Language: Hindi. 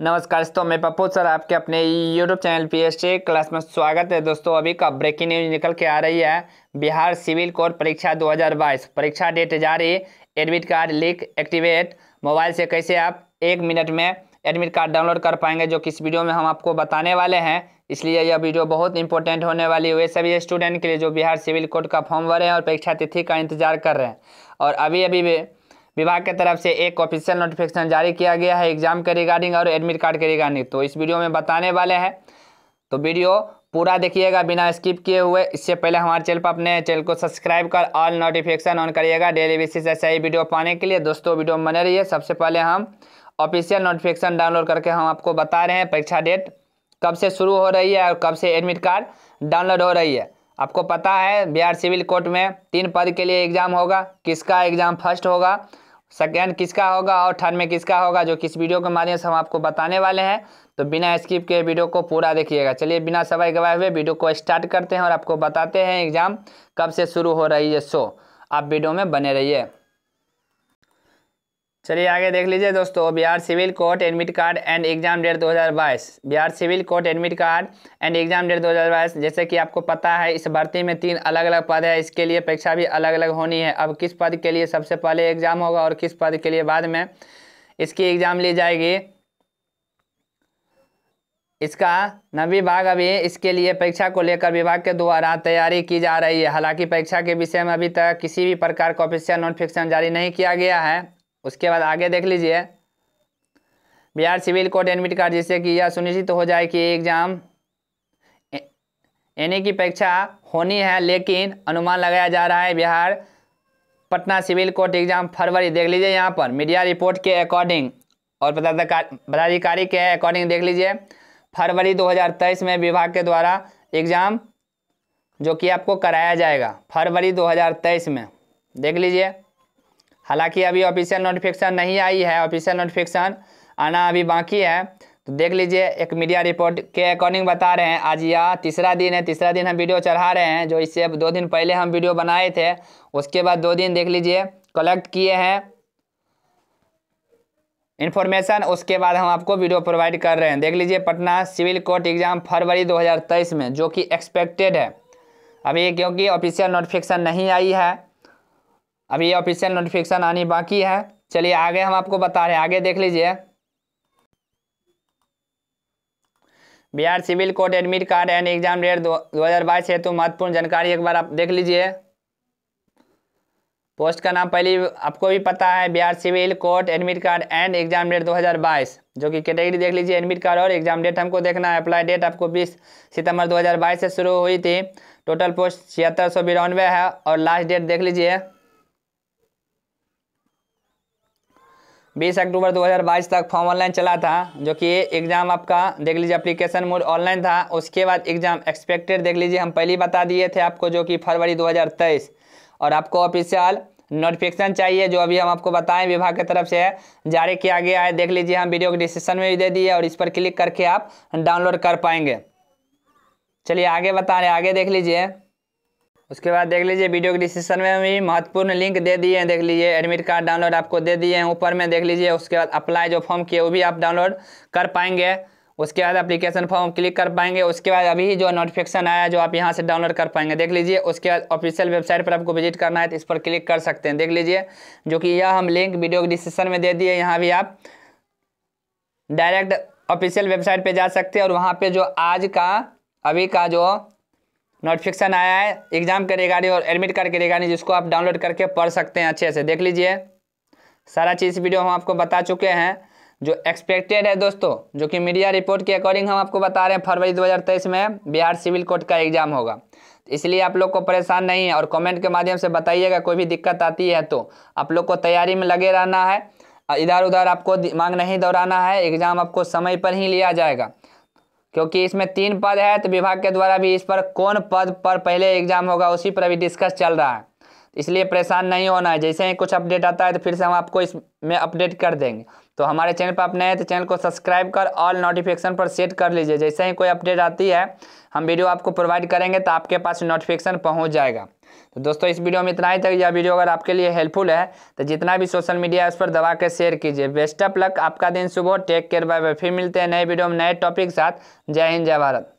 नमस्कार दोस्तों मैं पप्पू सर आपके अपने YouTube channel P S class में स्वागत है दोस्तों अभी का ब्रेकिंग न्यूज निकल के आ रही है बिहार सिविल कोर परीक्षा 2022 परीक्षा डेट जारी admit card link activate mobile से कैसे आप एक मिनट में एडमिट कार्ड डाउनलोड कर पाएंगे जो कि इस वीडियो में हम आपको बताने वाले हैं इसलिए यह वीडियो बहुत इंपॉर्टेंट होने वाली है सभी स्टूडेंट के लिए जो बिहार सिविल कोर्ट का फॉर्म भरे हैं और परीक्षा तिथि का इंतजार कर रहे हैं और अभी अभी विभाग के तरफ से एक ऑफिशियल नोटिफिकेशन जारी किया गया है एग्जाम के रिगार्डिंग और एडमिट कार्ड के रिगार्डिंग तो इस वीडियो में बताने वाले हैं तो वीडियो पूरा देखिएगा बिना स्किप किए हुए इससे पहले हमारे चैनल पर अपने चैनल को सब्सक्राइब कर ऑल नोटिफिकेशन ऑन करिएगा डेली बेसिस ऐसे ही वीडियो पाने के लिए दोस्तों वीडियो बने है सबसे पहले हम ऑफिशियल नोटिफिकेशन डाउनलोड करके हम आपको बता रहे हैं परीक्षा डेट कब से शुरू हो रही है और कब से एडमिट कार्ड डाउनलोड हो रही है आपको पता है बिहार सिविल कोर्ट में तीन पद के लिए एग्ज़ाम होगा किसका एग्ज़ाम फर्स्ट होगा सेकेंड किसका होगा और थर्ड में किसका होगा जो किस वीडियो के माध्यम से हम आपको बताने वाले हैं तो बिना स्किप के वीडियो को पूरा देखिएगा चलिए बिना सवाई गवाए हुए वीडियो को स्टार्ट करते हैं और आपको बताते हैं एग्ज़ाम कब से शुरू हो रही है सो आप वीडियो में बने रहिए चलिए आगे देख लीजिए दोस्तों Bihar civil court admit card and exam date 2022 Bihar civil court admit card and exam date 2022 जैसे कि आपको पता है इस भर्ती में तीन अलग अलग पद है इसके लिए परीक्षा भी अलग अलग होनी है अब किस पद के लिए सबसे पहले एग्जाम होगा और किस पद के लिए बाद में इसकी एग्जाम ली जाएगी इसका नवी भाग अभी इसके लिए परीक्षा को लेकर विभाग के द्वारा तैयारी की जा रही है हालांकि परीक्षा के विषय में अभी तक किसी भी प्रकार का ऑफिशियल नोटिफिकेशन जारी नहीं किया गया है उसके बाद आगे देख लीजिए Bihar civil court admit card जिससे कि यह सुनिश्चित हो जाए कि एग्जाम एने की परीक्षा होनी है लेकिन अनुमान लगाया जा रहा है Bihar Patna civil court exam फरवरी देख लीजिए यहाँ पर मीडिया रिपोर्ट के अकॉर्डिंग और पदाधिकारी के अकॉर्डिंग देख लीजिए फरवरी 2023 में विभाग के द्वारा एग्जाम जो कि आपको कराया जाएगा फरवरी 2023 में देख लीजिए हालांकि अभी ऑफिशियल नोटिफिकेशन नहीं आई है ऑफिशियल नोटिफिकेशन आना अभी बाकी है तो देख लीजिए एक मीडिया रिपोर्ट के अकॉर्डिंग बता रहे हैं आज यह तीसरा दिन है तीसरा दिन हम वीडियो चढ़ा रहे हैं जो इससे दो दिन पहले हम वीडियो बनाए थे उसके बाद दो दिन देख लीजिए कलेक्ट किए हैं इन्फॉर्मेशन उसके बाद हम आपको वीडियो प्रोवाइड कर रहे हैं देख लीजिए पटना सिविल कोर्ट एग्ज़ाम फरवरी 2023 में जो कि एक्सपेक्टेड है अभी क्योंकि ऑफिशियल नोटिफिकेशन नहीं आई है अभी ये ऑफिशियल नोटिफिकेशन आनी बाकी है चलिए आगे हम आपको बता रहे हैं आगे देख लीजिए Bihar civil court admit card and exam date दो हज़ार बाईस हेतु महत्वपूर्ण जानकारी एक बार आप देख लीजिए पोस्ट का नाम पहले आपको भी पता है Bihar civil court admit card and exam date 2022 जो कि कैटेगरी देख लीजिए एडमिट कार्ड और एग्जाम डेट हमको देखना है अप्लाई डेट आपको 20 सितंबर 2022 से शुरू हुई थी टोटल पोस्ट छिहत्तर सौ बिरानवे है और लास्ट डेट देख लीजिए बीस अक्टूबर 2022 तक फॉर्म ऑनलाइन चला था जो कि एग्ज़ाम आपका देख लीजिए अप्लीकेशन मोड ऑनलाइन था उसके बाद एग्ज़ाम एक्सपेक्टेड देख लीजिए हम पहले बता दिए थे आपको जो कि फरवरी 2023 और आपको ऑफिशियल नोटिफिकेशन चाहिए जो अभी हम आपको बताएं विभाग की तरफ से जारी किया गया है देख लीजिए हम वीडियो को डिस्क्रिप्शन में भी दे दिए और इस पर क्लिक करके आप डाउनलोड कर पाएंगे चलिए आगे बता रहे आगे देख लीजिए उसके बाद देख लीजिए वीडियो के डिस्क्रिप्शन में भी महत्वपूर्ण लिंक दे दिए हैं देख लीजिए एडमिट कार्ड डाउनलोड आपको दे दिए हैं ऊपर में देख लीजिए उसके बाद अप्लाई जो फॉर्म किए वो भी आप डाउनलोड कर पाएंगे उसके बाद एप्लीकेशन फॉर्म क्लिक कर पाएंगे उसके बाद अभी जो नोटिफिकेशन आया जो आप यहाँ से डाउनलोड कर पाएंगे देख लीजिए उसके बाद ऑफिशियल वेबसाइट पर आपको विजिट करना है तो इस पर क्लिक कर सकते हैं देख लीजिए जो कि यह हम लिंक वीडियो के डिस्क्रिप्शन में दे दिए यहाँ भी आप डायरेक्ट ऑफिशियल वेबसाइट पर जा सकते हैं और वहाँ पर जो आज का अभी का जो नोटिफिकेशन आया है एग्जाम के रिगार्डिंग और एडमिट कार्ड के रिगार्डिंग जिसको आप डाउनलोड करके पढ़ सकते हैं अच्छे से देख लीजिए सारा चीज़ वीडियो हम आपको बता चुके हैं जो एक्सपेक्टेड है दोस्तों जो कि मीडिया रिपोर्ट के अकॉर्डिंग हम आपको बता रहे हैं फरवरी 2023 में बिहार सिविल कोर्ट का एग्जाम होगा इसलिए आप लोग को परेशान नहीं है और कमेंट के माध्यम से बताइएगा कोई भी दिक्कत आती है तो आप लोग को तैयारी में लगे रहना है इधर उधर आपको दिमाग नहीं दौड़ाना है एग्ज़ाम आपको समय पर ही लिया जाएगा क्योंकि इसमें तीन पद है तो विभाग के द्वारा भी इस पर कौन पद पर पहले एग्जाम होगा उसी पर अभी डिस्कस चल रहा है इसलिए परेशान नहीं होना है जैसे ही कुछ अपडेट आता है तो फिर से हम आपको इसमें अपडेट कर देंगे तो हमारे चैनल पर आप नए हैं तो चैनल को सब्सक्राइब कर ऑल नोटिफिकेशन पर सेट कर लीजिए जैसे ही कोई अपडेट आती है हम वीडियो आपको प्रोवाइड करेंगे तो आपके पास नोटिफिकेशन पहुँच जाएगा तो दोस्तों इस वीडियो में इतना ही तक यह वीडियो अगर आपके लिए हेल्पफुल है तो जितना भी सोशल मीडिया है उस पर दबा के शेयर कीजिए बेस्ट ऑफ लक आपका दिन सुबह टेक केयर बाय बाय फिर मिलते हैं नए वीडियो में नए टॉपिक के साथ जय हिंद जय भारत